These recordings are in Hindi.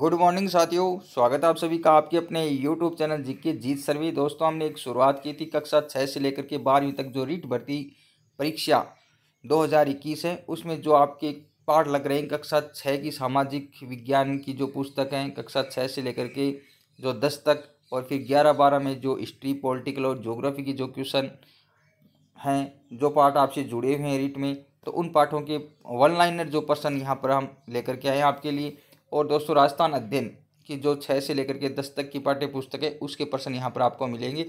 गुड मॉर्निंग साथियों स्वागत है आप सभी का आपके अपने यूट्यूब चैनल जिक्के जीत सर्वे दोस्तों हमने एक शुरुआत की थी कक्षा छः से लेकर के बारहवीं तक जो रीट भर्ती परीक्षा 2021 है उसमें जो आपके पाठ लग रहे हैं कक्षा छः की सामाजिक विज्ञान की जो पुस्तक हैं कक्षा छः से लेकर के जो दस तक और फिर ग्यारह बारह में जो हिस्ट्री पॉलिटिकल और जोग्राफी की जो क्वेश्चन हैं जो पाठ आपसे जुड़े हुए हैं रीट में तो उन पाठों के वन लाइनर जो पर्सन यहाँ पर हम लेकर के आए हैं आपके लिए और दोस्तों राजस्थान अध्ययन की जो छः से लेकर के दस तक की पाठ्य पुस्तक है उसके प्रश्न यहाँ पर आपको मिलेंगे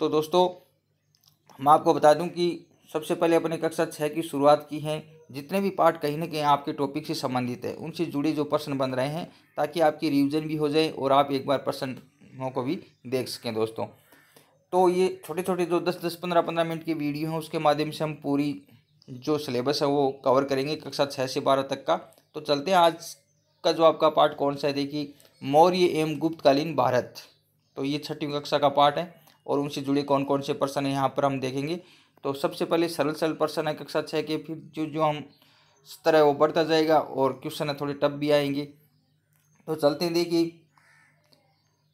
तो दोस्तों मैं आपको बता दूँ कि सबसे पहले अपने कक्षा छः की शुरुआत की है जितने भी पार्ट कहीं ना कहीं आपके टॉपिक से संबंधित है उनसे जुड़े जो प्रश्न बन रहे हैं ताकि आपकी रिविजन भी हो जाए और आप एक बार प्रश्नों को भी देख सकें दोस्तों तो ये छोटे छोटे जो दस दस पंद्रह पंद्रह मिनट की वीडियो हैं उसके माध्यम से हम पूरी जो सिलेबस है वो कवर करेंगे कक्षा छः से बारह तक का तो चलते हैं आज का जो आपका पार्ट कौन सा है देखिए मौर्य एवं गुप्तकालीन भारत तो ये छठी कक्षा का पार्ट है और उनसे जुड़े कौन कौन से प्रश्न हैं यहाँ पर हम देखेंगे तो सबसे पहले सरल सरल प्रश्न है कक्षा छः के फिर जो जो हम स्तर है वो बढ़ता जाएगा और क्वेश्चन है थोड़े टप भी आएंगे तो चलते हैं देखिए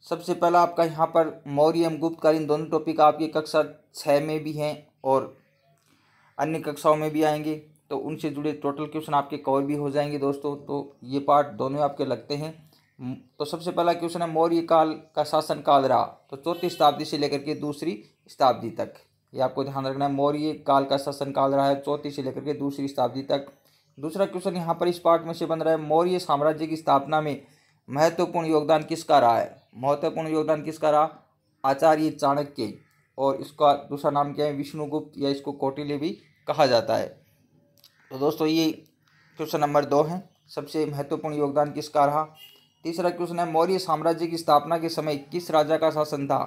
सबसे पहला आपका यहाँ पर मौर्य एवं गुप्तकालीन दोनों टॉपिक आपके कक्षा छः में भी हैं और अन्य कक्षाओं में भी आएंगे तो उनसे जुड़े टोटल क्वेश्चन आपके कवर भी हो जाएंगे दोस्तों तो ये पार्ट दोनों आपके लगते हैं तो सबसे पहला क्वेश्चन है मौर्य काल का शासन काल रहा तो चौथी शताब्दी से लेकर के दूसरी शताब्दी तक ये आपको ध्यान रखना है मौर्य काल का शासन काल रहा है चौथी से लेकर के दूसरी शताब्दी तक दूसरा क्वेश्चन यहाँ पर इस पार्ट में से बन रहा है मौर्य साम्राज्य की स्थापना में महत्वपूर्ण योगदान किसका रहा है महत्वपूर्ण योगदान किसका रहा आचार्य चाणक्य और इसका दूसरा नाम क्या है विष्णुगुप्त या इसको कौटिल्य भी कहा जाता है तो दोस्तों ये क्वेश्चन नंबर दो है सबसे महत्वपूर्ण योगदान किसका रहा तीसरा क्वेश्चन है मौर्य साम्राज्य की स्थापना के समय किस राजा का शासन था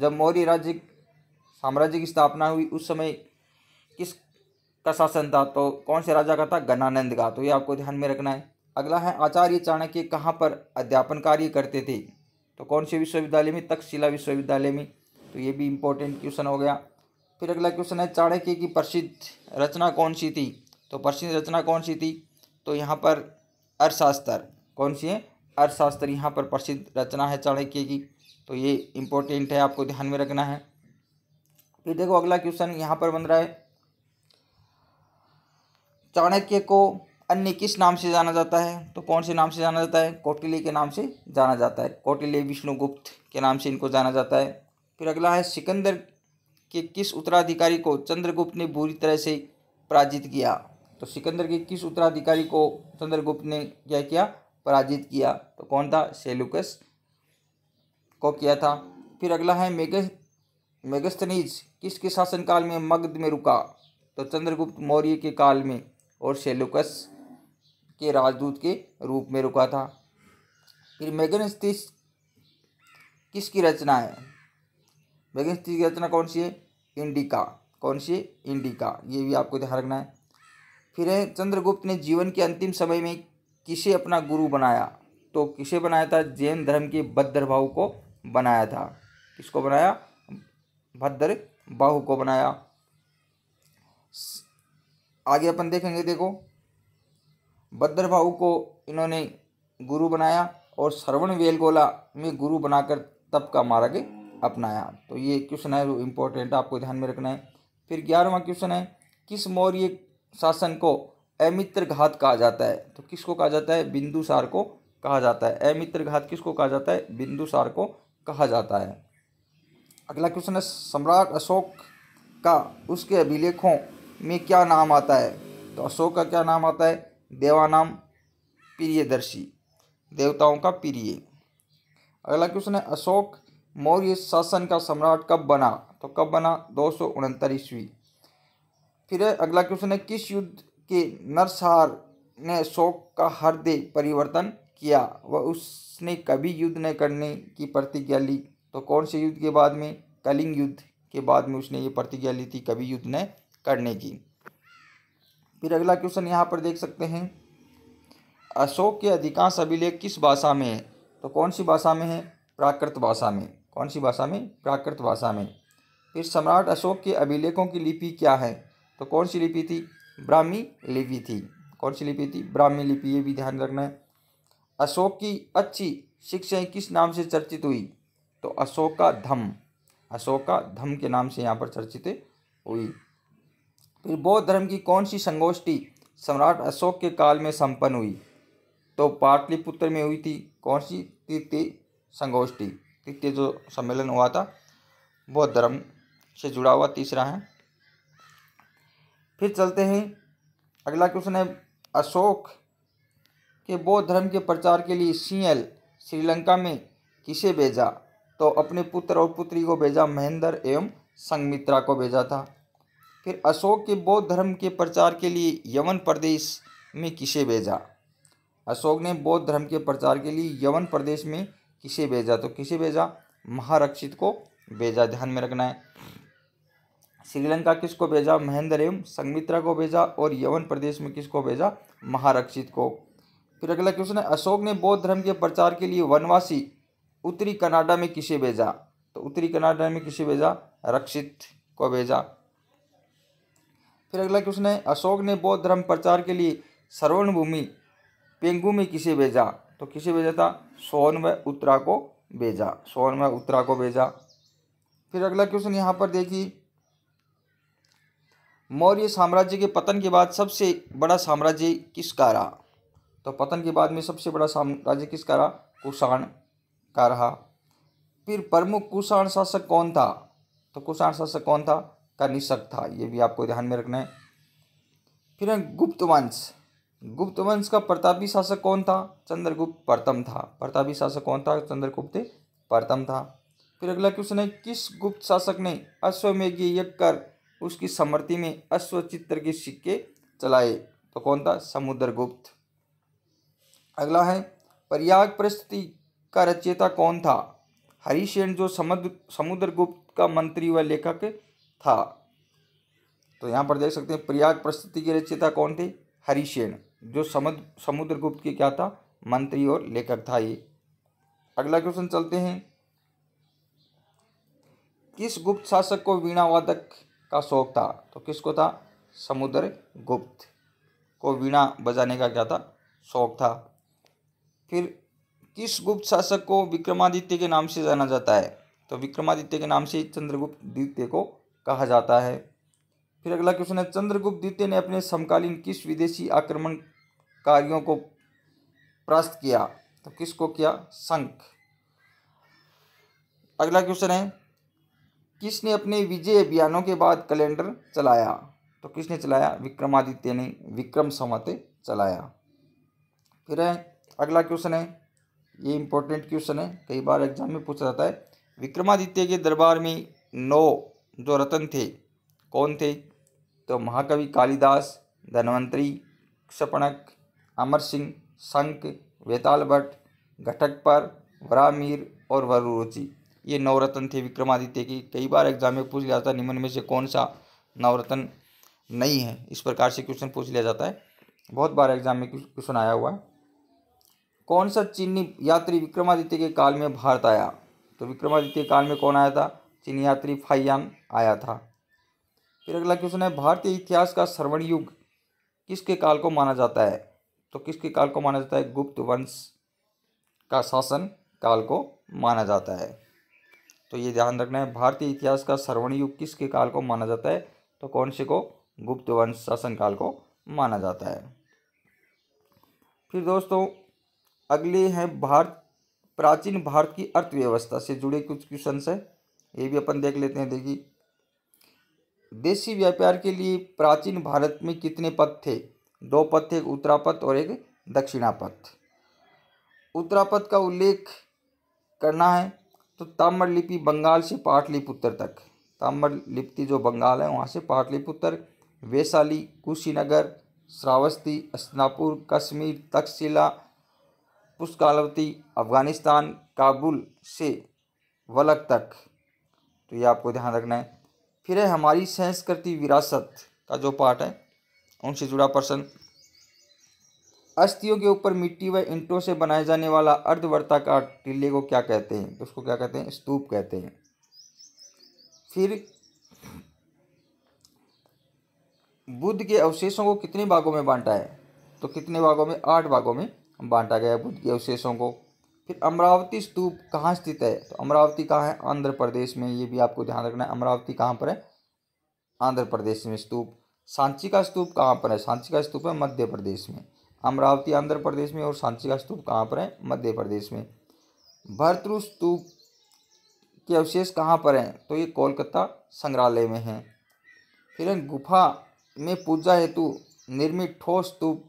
जब मौर्य राज्य साम्राज्य की स्थापना हुई उस समय किस का शासन था तो कौन से राजा का था गणानंद का तो ये आपको ध्यान में रखना है अगला है आचार्य चाणक्य कहाँ पर अध्यापन कार्य करते थे तो कौन से विश्वविद्यालय में तक्षशिला विश्वविद्यालय में तो ये भी इम्पोर्टेंट क्वेश्चन हो गया फिर अगला क्वेश्चन है चाणक्य की प्रसिद्ध रचना कौन सी थी तो प्रसिद्ध रचना कौन सी थी तो यहाँ पर अर्थशास्त्र कौन सी है अर्थशास्त्र यहाँ पर प्रसिद्ध रचना है चाणक्य की तो ये इम्पोर्टेंट है आपको ध्यान में रखना है फिर देखो अगला क्वेश्चन यहाँ पर बन रहा है चाणक्य को अन्य किस नाम से जाना जाता है तो कौन से नाम से जाना जाता है कौटिल्य के नाम से जाना जाता है कौटिल्य विष्णुगुप्त के नाम से इनको जाना जाता है फिर अगला है सिकंदर के किस उत्तराधिकारी को चंद्रगुप्त ने बुरी तरह से पराजित किया तो सिकंदर के किस उत्तराधिकारी को चंद्रगुप्त ने क्या किया पराजित किया तो कौन था सेलुकस को किया था फिर अगला है मेगस मेगस्तनीज किसके शासनकाल में मगध में रुका तो चंद्रगुप्त मौर्य के काल में और सेलुकस के राजदूत के रूप में रुका था फिर मेगनस्तिस किसकी रचना है मेगनस्तिस की रचना कौन सी है इंडिका कौन सी इंडिका ये भी आपको ध्यान रखना है फिर है चंद्रगुप्त ने जीवन के अंतिम समय में किसे अपना गुरु बनाया तो किसे बनाया था जैन धर्म के भद्र भाव को बनाया था किसको बनाया भद्र बाहु को बनाया आगे अपन देखेंगे देखो भद्र को इन्होंने गुरु बनाया और श्रवण वेलगोला में गुरु बनाकर तप का मार्ग अपनाया तो ये क्वेश्चन है जो इम्पोर्टेंट आपको ध्यान में रखना है फिर ग्यारहवा क्वेश्चन है किस मौर्य शासन को अमित्र घात कहा जाता है तो किसको कहा जाता है बिंदुसार को कहा जाता है अमित्र घात किसको कहा जाता है बिंदुसार को कहा जाता है अगला क्वेश्चन है सम्राट अशोक का उसके अभिलेखों में क्या नाम आता है तो अशोक का क्या नाम आता है देवानाम प्रियदर्शी देवताओं का प्रिय अगला क्वेश्चन है अशोक मौर्य शासन का सम्राट कब बना तो कब बना दो सौ ईस्वी फिर अगला क्वेश्चन है किस युद्ध के नरसार ने शोक का हृदय परिवर्तन किया व उसने कभी युद्ध न करने की प्रतिज्ञा ली तो कौन से युद्ध के बाद में कलिंग युद्ध के बाद में उसने ये प्रतिज्ञा ली थी कभी युद्ध न करने की फिर अगला क्वेश्चन यहाँ पर देख सकते हैं अशोक के अधिकांश अभिलेख किस भाषा में है तो कौन सी भाषा में है प्राकृत भाषा में कौन सी भाषा में प्राकृत भाषा में फिर सम्राट अशोक के अभिलेखों की लिपि क्या है तो कौन सी लिपि थी ब्राह्मी लिपि थी कौन सी लिपि थी ब्राह्मी लिपि ये भी ध्यान रखना है अशोक की अच्छी शिक्षाएं किस नाम से चर्चित हुई तो अशोका धम अशोका धम के नाम से यहाँ पर चर्चित हुई फिर बौद्ध धर्म की कौन सी संगोष्ठी सम्राट अशोक के काल में संपन्न हुई तो पाटलिपुत्र में हुई थी कौन सी तृतीय संगोष्ठी तृतीय जो सम्मेलन हुआ था बौद्ध धर्म से जुड़ा हुआ तीसरा है फिर चलते हैं अगला क्वेश्चन है अशोक के बौद्ध धर्म के प्रचार के लिए सीएल श्रीलंका में किसे भेजा तो अपने पुत्र और पुत्री को भेजा महेंद्र एवं संगमित्रा को भेजा था फिर अशोक के बौद्ध धर्म के प्रचार के लिए यवन प्रदेश में किसे भेजा अशोक ने बौद्ध धर्म के प्रचार के लिए यवन प्रदेश में किसे भेजा तो किसे भेजा महारक्षित को भेजा ध्यान में रखना है श्रीलंका किसको भेजा महेंद्र एवं संगमित्रा को भेजा और यवन प्रदेश में किसको भेजा महारक्षित को फिर अगला क्वेश्चन है अशोक ने बौद्ध धर्म के प्रचार के लिए वनवासी उत्तरी कनाडा में किसे भेजा तो उत्तरी कनाडा में किसे भेजा रक्षित को भेजा फिर अगला क्वेश्चन है अशोक ने बौद्ध धर्म प्रचार के लिए सर्वण भूमि पेंगू में किसे भेजा तो किसे भेजा था सोन व उत्तरा को भेजा सोन व उत्तरा को भेजा फिर अगला क्वेश्चन यहाँ पर देखिए मौर्य साम्राज्य के पतन के बाद सबसे बड़ा साम्राज्य किसका रहा तो पतन के बाद में सबसे बड़ा साम्राज्य किसका रहा कुषाण का रहा फिर प्रमुख कुषाण शासक कौन था तो कुषाण शासक कौन था कनिषक था ये भी आपको ध्यान में रखना है फिर है गुप्त वंश गुप्त वंश का प्रतापी शासक कौन था चंद्रगुप्त प्रथम था प्रतापी शासक कौन था चंद्रगुप्त प्रथम था फिर अगला क्वेश्चन है किस गुप्त शासक ने अश्वमेघ यज्ञ कर उसकी समृति में अश्वचित्र के सिक्के चलाए तो कौन था समुद्रगुप्त अगला है प्रयाग परिस्थिति का रचयिता कौन था हरिशेन जो समुद्र समुद्रगुप्त का मंत्री व लेखक था तो यहाँ पर देख सकते हैं प्रयाग परिस्थिति के रचयिता कौन थे हरिशेन जो समुद्र समुद्रगुप्त के क्या था मंत्री और लेखक था ये अगला क्वेश्चन चलते हैं किस गुप्त शासक को वीणा वादक का शौक था तो किसको था समुद्र गुप्त को वीणा बजाने का क्या था शौक था फिर किस गुप्त शासक को विक्रमादित्य के नाम से जाना जाता है तो विक्रमादित्य के नाम से चंद्रगुप्त द्वितीय को कहा जाता है फिर अगला क्वेश्चन है चंद्रगुप्त द्वितीय ने अपने समकालीन किस विदेशी आक्रमणकारियों को प्रास्त किया तो किसको किया शंख अगला क्वेश्चन है किसने अपने विजय अभियानों के बाद कैलेंडर चलाया तो किसने चलाया विक्रमादित्य ने विक्रम संवत चलाया फिर है अगला क्वेश्चन है ये इंपॉर्टेंट क्वेश्चन है कई बार एग्जाम में पूछा जाता है विक्रमादित्य के दरबार में नौ जो रतन थे कौन थे तो महाकवि कालिदास धनवंतरी क्षपणक अमर सिंह शंक वेताल भट्ट घटक पर वरामीर और वरुरुचि ये नवरत्न थे विक्रमादित्य की कई बार एग्जाम में पूछ लिया जाता है निम्न में से कौन सा नवरत्न नहीं है इस प्रकार से क्वेश्चन पूछ लिया जाता है बहुत बार एग्जाम में क्वेश्चन आया हुआ है कौन सा चीनी यात्री विक्रमादित्य के काल में भारत आया तो विक्रमादित्य के काल में कौन आया था चीनी यात्री फाइयान आया था फिर अगला क्वेश्चन है भारतीय इतिहास का श्रवण युग किसके काल को माना जाता है तो किसके काल को माना जाता है गुप्त वंश का शासन काल को माना जाता है तो ये ध्यान रखना है भारतीय इतिहास का श्रवण युग किसके काल को माना जाता है तो कौन से को गुप्त वंश शासन काल को माना जाता है फिर दोस्तों अगले हैं भारत प्राचीन भारत की अर्थव्यवस्था से जुड़े कुछ क्वेश्चन है ये भी अपन देख लेते हैं देखिए देशी व्यापार के लिए प्राचीन भारत में कितने पथ थे दो पथ थे एक उत्तरापथ और एक दक्षिणापथ उत्तरापथ का उल्लेख करना है तो ताम्रलिपि बंगाल से पाटलिपुत्र तक ताम्रलिप्ति जो बंगाल है वहाँ से पाटलिपुत्र वैशाली कुशीनगर श्रावस्ती स्नापुर कश्मीर तक्षशिला पुष्कालवती अफगानिस्तान काबुल से वलक तक तो ये आपको ध्यान रखना है फिर है हमारी संस्कृति विरासत का जो पार्ट है उनसे जुड़ा प्रश्न अस्थियों के ऊपर मिट्टी व ईंटों से बनाए जाने वाला अर्धवर्ताकार टीले को क्या कहते हैं उसको क्या कहते हैं स्तूप कहते हैं फिर बुद्ध के अवशेषों को कितने भागों में बांटा है तो कितने भागों में आठ भागों में बांटा गया बुद्ध के अवशेषों को फिर अमरावती स्तूप कहाँ स्थित है तो अमरावती कहाँ है आंध्र प्रदेश में ये भी आपको ध्यान रखना है अमरावती कहाँ पर है आंध्र प्रदेश में स्तूप सांची का स्तूप कहाँ पर है सांची का स्तूप है मध्य प्रदेश में अमरावती आंध्र प्रदेश में और सांची का स्तूप कहाँ पर है मध्य प्रदेश में भरतृ स्तूप के अवशेष कहाँ पर हैं तो ये कोलकाता संग्रहालय में हैं फिर गुफा में पूजा हेतु निर्मित ठोस स्तूप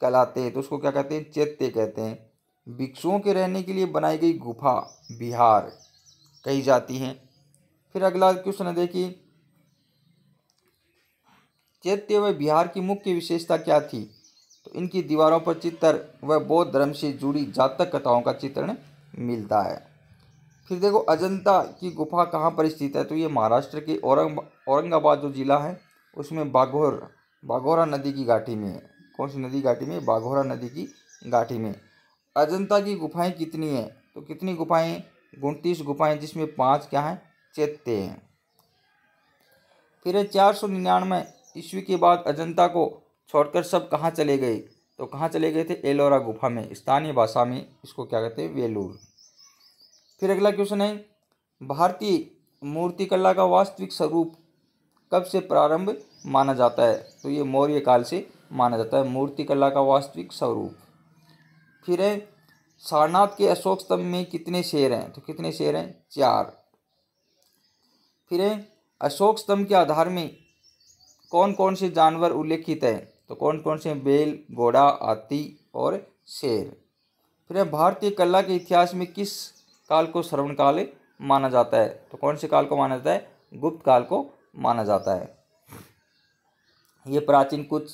कहलाते हैं तो उसको क्या कहते हैं चैत्य कहते हैं भिक्षुओं के रहने के लिए बनाई गई गुफा बिहार कही जाती हैं फिर अगला क्वेश्चन है देखिए चैत्य व बिहार की मुख्य विशेषता क्या थी तो इनकी दीवारों पर चित्र व बौद्ध धर्म से जुड़ी जातक कथाओं का चित्रण मिलता है फिर देखो अजंता की गुफा कहाँ पर स्थित है तो ये महाराष्ट्र के औरंग औरंगाबाद जो ज़िला है उसमें बाघोर बाघोरा नदी की घाटी में कौन सी नदी घाटी में बाघोरा नदी की घाटी में अजंता की गुफाएं कितनी हैं तो कितनी गुफाएं उनतीस गुफाएं जिसमें पांच क्या हैं चैत्य हैं फिर चार सौ निन्यानवे ईस्वी के बाद अजंता को छोड़कर सब कहाँ चले गए तो कहाँ चले गए थे एलोरा गुफा में स्थानीय भाषा में इसको क्या कहते हैं वेलूर फिर अगला क्वेश्चन है भारतीय मूर्तिकला का वास्तविक स्वरूप कब से प्रारंभ माना जाता है तो ये मौर्य काल से माना जाता है मूर्तिकला का वास्तविक स्वरूप फिर है सारनाथ के अशोक स्तंभ में कितने शेर हैं तो कितने शेर हैं चार फिर है अशोक स्तंभ के आधार में कौन कौन से जानवर उल्लेखित हैं तो कौन कौन से बेल घोड़ा हाथी और शेर फिर भारतीय कला के इतिहास में किस काल को श्रवण काल माना जाता है तो कौन से काल को माना जाता है गुप्त काल को माना जाता है ये प्राचीन कुछ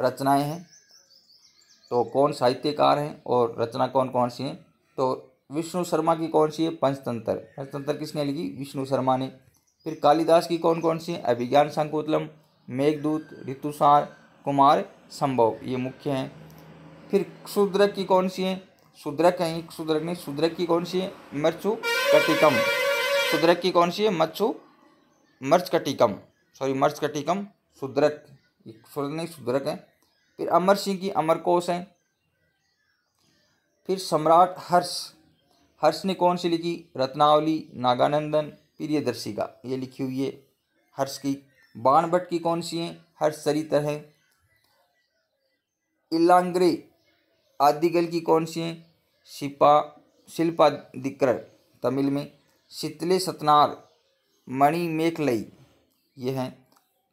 रचनाएं हैं तो कौन साहित्यकार हैं और रचना कौन कौन सी हैं तो विष्णु शर्मा की कौन सी है पंचतंत्र पंचतंत्र किसने लिखी विष्णु शर्मा ने फिर कालिदास की कौन कौन सी है अभिज्ञान संकुतलम मेघदूत ऋतुसार कुमार संभव ये मुख्य हैं फिर शूद्रक की कौन सी हैं शूद्रक हैं शूद्रक नहीं शूद्रक की कौन सी है मर्चु कटिकम शूद्रक की कौन सी है मच्छु मर्च कटिकम सॉरी मर्च कटिकम शूद्रक नहीं शूद्रक है फिर अमर सिंह की अमर कोश है फिर सम्राट हर्ष हर्ष ने कौन सी लिखी रत्नावली नागानंदन प्रियदर्शिका ये लिखी हुई है हर्ष की बाणभट्ट की कौन सी है हर्ष चरित्र है इलांग्रे आदिगल की कौन सी हैं शिपा शिल्पाधिक्रय तमिल में शीतले सतनार मणि मेखलई ये हैं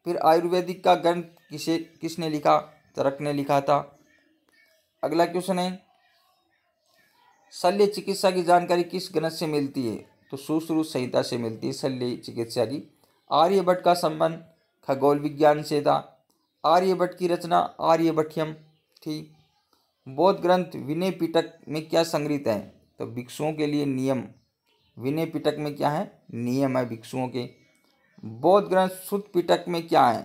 फिर आयुर्वेदिक का ग्रंथ किसे किसने लिखा तरक ने लिखा था अगला क्वेश्चन है शल्य चिकित्सा की जानकारी किस ग्रंथ से मिलती है तो सुश्रुत संहिता से मिलती है शल्य चिकित्सा की आर्यभट्ट का संबंध खगोल विज्ञान से था आर्यभट्ट की रचना आर्यभट्टम थी बौद्ध ग्रंथ विनय पिटक में क्या संग्रहित है तो भिक्षुओं के लिए नियम विनय पिटक में क्या है नियम है भिक्षुओं के बौद्ध ग्रंथ सुत पिटक में क्या है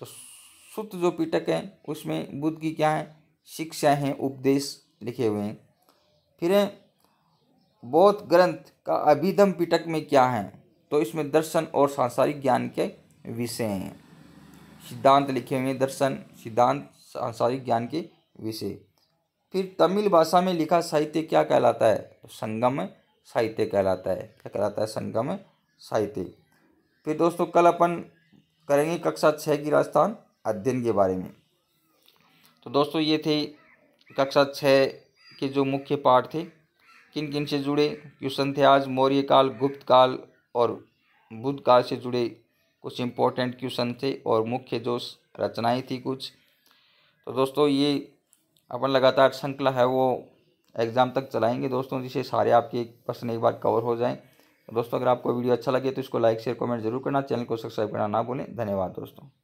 तो सुत जो पिटक है उसमें बुद्ध की क्या है शिक्षा है उपदेश लिखे हुए हैं फिर बौद्ध ग्रंथ का अभिधम पिटक में क्या है तो इसमें दर्शन और सांसारिक ज्ञान के विषय हैं सिद्धांत लिखे हुए हैं दर्शन सिद्धांत सांसारिक ज्ञान के विषय फिर तमिल भाषा में लिखा साहित्य क्या कहलाता है तो संगम साहित्य कहलाता है क्या कहलाता है संगम साहित्य फिर दोस्तों कल अपन करेंगे कक्षा छः की राजस्थान अध्ययन के बारे में तो दोस्तों ये थे कक्षा छः के जो मुख्य पाठ थे किन किन से जुड़े क्वेश्चन थे आज मौर्य काल गुप्त काल और बुद्ध काल से जुड़े कुछ इम्पोर्टेंट क्वेश्चन थे और मुख्य जो रचनाएं थी कुछ तो दोस्तों ये अपन लगातार श्रृंखला है वो एग्ज़ाम तक चलाएंगे दोस्तों जिसे सारे आपके प्रश्न एक बार कवर हो जाएँ दोस्तों अगर आपको वीडियो अच्छा लगे तो इसको लाइक शेयर कमेंट जरूर करना चैनल को सब्सक्राइब करना ना भूलें धन्यवाद दोस्तों